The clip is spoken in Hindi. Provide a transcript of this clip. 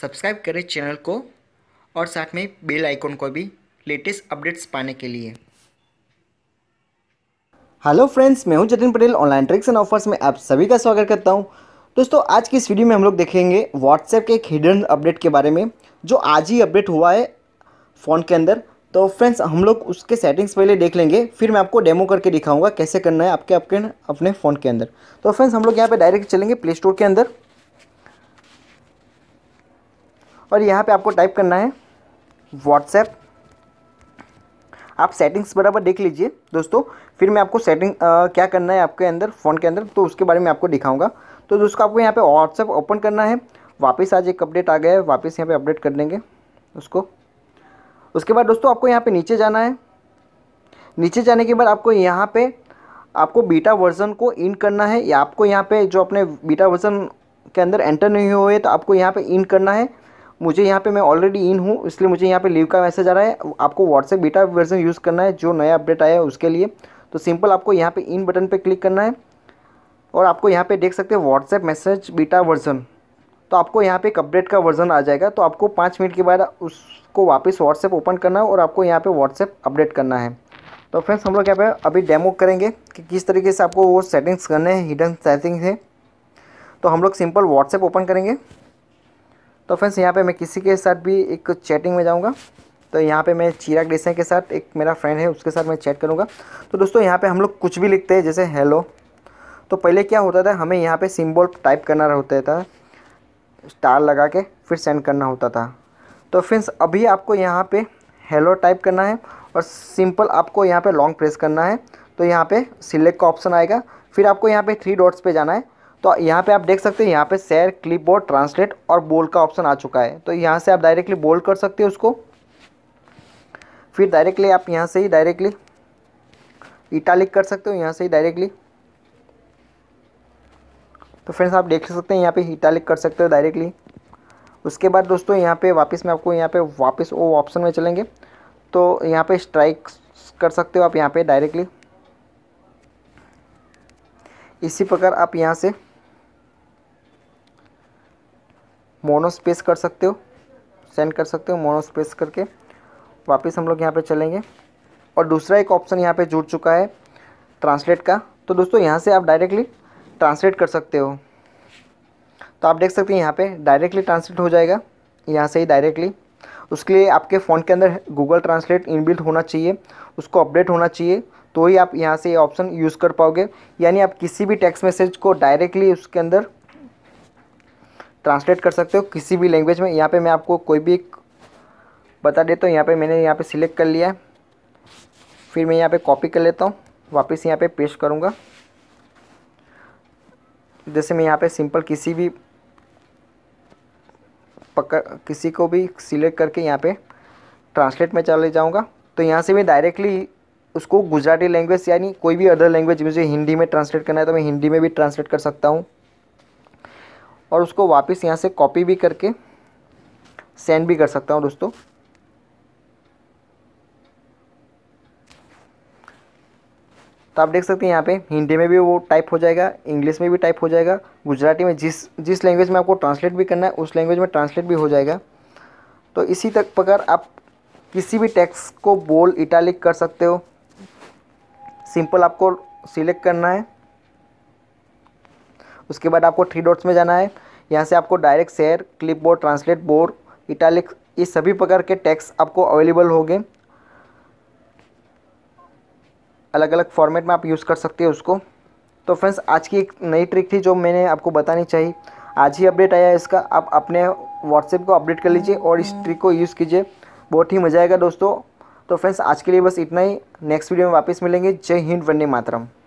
सब्सक्राइब करें चैनल को और साथ में बेल आइकॉन को भी लेटेस्ट अपडेट्स पाने के लिए हेलो फ्रेंड्स मैं हूं Jatin Patel online tricks and offers में आप सभी का स्वागत करता हूं दोस्तों आज की इस वीडियो में हम लोग देखेंगे व्हाट्सएप के एक हिडन अपडेट के बारे में जो आज ही अपडेट हुआ है फ़ोन के अंदर तो फ्रेंड्स हम लोग उसके सेटिंग्स पहले देख लेंगे फिर मैं आपको डेमो करके दिखाऊंगा कैसे करना है आपके आपके अपने फ़ोन के अंदर तो फ्रेंड्स हम लोग यहाँ पे डायरेक्ट चलेंगे प्ले स्टोर के अंदर और यहाँ पे आपको टाइप करना है व्हाट्सएप आप सेटिंग्स बराबर देख लीजिए दोस्तों फिर मैं आपको सेटिंग आ, क्या करना है आपके अंदर फ़ोन के अंदर तो उसके बारे में आपको दिखाऊंगा तो दोस्तों आपको यहाँ पे व्हाट्सएप ओपन करना है वापस आज एक अपडेट आ गया है वापस यहाँ पे अपडेट कर देंगे उसको उसके बाद दोस्तों आपको यहाँ पे नीचे जाना है नीचे जाने के बाद आपको यहाँ पर आपको बीटा वर्जन को इन करना है या आपको यहाँ पर जो अपने बीटा वर्जन के अंदर एंटर नहीं हुए तो आपको यहाँ पर इन करना है मुझे यहाँ पे मैं ऑलरेडी इन हूँ इसलिए मुझे यहाँ पे लीव का मैसेज आ रहा है आपको व्हाट्सएप बीटा वर्जन यूज़ करना है जो नया अपडेट आया है उसके लिए तो सिंपल आपको यहाँ पे इन बटन पे क्लिक करना है और आपको यहाँ पे देख सकते हैं व्हाट्सएप मैसेज बीटा वर्जन तो आपको यहाँ पे एक अपडेट का वर्जन आ जाएगा तो आपको पाँच मिनट के बाद उसको वापस व्हाट्सएप ओपन करना है और आपको यहाँ पर व्हाट्सएप अपडेट करना है तो फ्रेंड्स हम लोग यहाँ पे अभी डेमो करेंगे कि किस तरीके से आपको वो सेटिंग्स करने हैं हिडन सेटिंग्स हैं तो हम लोग सिंपल व्हाट्सएप ओपन करेंगे तो फ्रेंड्स यहाँ पे मैं किसी के साथ भी एक चैटिंग में जाऊँगा तो यहाँ पे मैं चिराग डेसा के साथ एक मेरा फ्रेंड है उसके साथ मैं चैट करूँगा तो दोस्तों यहाँ पे हम लोग कुछ भी लिखते हैं जैसे हेलो तो पहले क्या होता था हमें यहाँ पे सिंबल टाइप करना होता था स्टार लगा के फिर सेंड करना होता था तो फ्रेंड्स अभी आपको यहाँ पर हेलो टाइप करना है और सिंपल आपको यहाँ पर लॉन्ग प्रेस करना है तो यहाँ पर सिलेक्ट का ऑप्शन आएगा फिर आपको यहाँ पर थ्री डॉट्स पर जाना है तो यहाँ पे आप देख सकते हैं यहाँ पे शेयर क्लिपबोर्ड ट्रांसलेट और बोल्ड का ऑप्शन आ चुका है तो यहाँ से आप डायरेक्टली बोल्ड कर सकते हो उसको फिर डायरेक्टली आप यहाँ से ही डायरेक्टली इटालिक कर सकते हो यहाँ से ही डायरेक्टली तो फ्रेंड्स आप देख सकते हैं यहाँ पे इटालिक कर सकते हो डायरेक्टली उसके बाद दोस्तों यहाँ पे वापस में आपको यहाँ पे वापस वो ऑप्शन में चलेंगे तो यहाँ पे स्ट्राइक कर सकते हो आप यहाँ पे डायरेक्टली इसी प्रकार आप यहाँ से मोनो स्पेस कर सकते हो सेंड कर सकते हो मोनो स्पेस करके वापस हम लोग यहाँ पे चलेंगे और दूसरा एक ऑप्शन यहाँ पे जुड़ चुका है ट्रांसलेट का तो दोस्तों यहाँ से आप डायरेक्टली ट्रांसलेट कर सकते हो तो आप देख सकते हैं यहाँ पे डायरेक्टली ट्रांसलेट हो जाएगा यहाँ से ही डायरेक्टली उसके लिए आपके फ़ोन के अंदर गूगल ट्रांसलेट इनबिल्ट होना चाहिए उसको अपडेट होना चाहिए तो ही आप यहाँ से ये यह ऑप्शन यूज़ कर पाओगे यानी आप किसी भी टेक्स्ट मैसेज को डायरेक्टली उसके अंदर ट्रांसलेट कर सकते हो किसी भी लैंग्वेज में यहाँ पे मैं आपको कोई भी बता देता हूँ यहाँ पे मैंने यहाँ पे सिलेक्ट कर लिया है फिर मैं यहाँ पे कॉपी कर लेता हूँ वापस यहाँ पे पेस्ट करूँगा जैसे मैं यहाँ पे सिंपल किसी भी पकड़ किसी को भी सिलेक्ट करके यहाँ पे ट्रांसलेट में चले जाऊँगा तो यहाँ से मैं डायरेक्टली उसको गुजराती लैंग्वेज यानी कोई भी अदर लैंग्वेज मुझे हिंदी में ट्रांसलेट करना है तो मैं हिंदी में भी ट्रांसलेट कर सकता हूँ और उसको वापस यहाँ से कॉपी भी करके सेंड भी कर सकता हूँ दोस्तों तो आप देख सकते हैं यहाँ पे हिंदी में भी वो टाइप हो जाएगा इंग्लिश में भी टाइप हो जाएगा गुजराती में जिस जिस लैंग्वेज में आपको ट्रांसलेट भी करना है उस लैंग्वेज में ट्रांसलेट भी हो जाएगा तो इसी तक प्रकार आप किसी भी टेक्स्ट को बोल इटालिक कर सकते हो सिंपल आपको सिलेक्ट करना है उसके बाद आपको थ्री डॉट्स में जाना है यहाँ से आपको direct share clipboard translate board italic ये सभी प्रकार के टैक्स आपको अवेलेबल होंगे अलग अलग फॉर्मेट में आप यूज़ कर सकते हो उसको तो फ्रेंड्स आज की एक नई ट्रिक थी जो मैंने आपको बतानी चाहिए आज ही अपडेट आया है इसका आप अपने व्हाट्सएप को अपडेट कर लीजिए और इस ट्रिक को यूज़ कीजिए बहुत ही मज़ा आएगा दोस्तों तो फ्रेंड्स आज के लिए बस इतना ही नेक्स्ट वीडियो में वापस मिलेंगे जय हिंद वंदे मातरम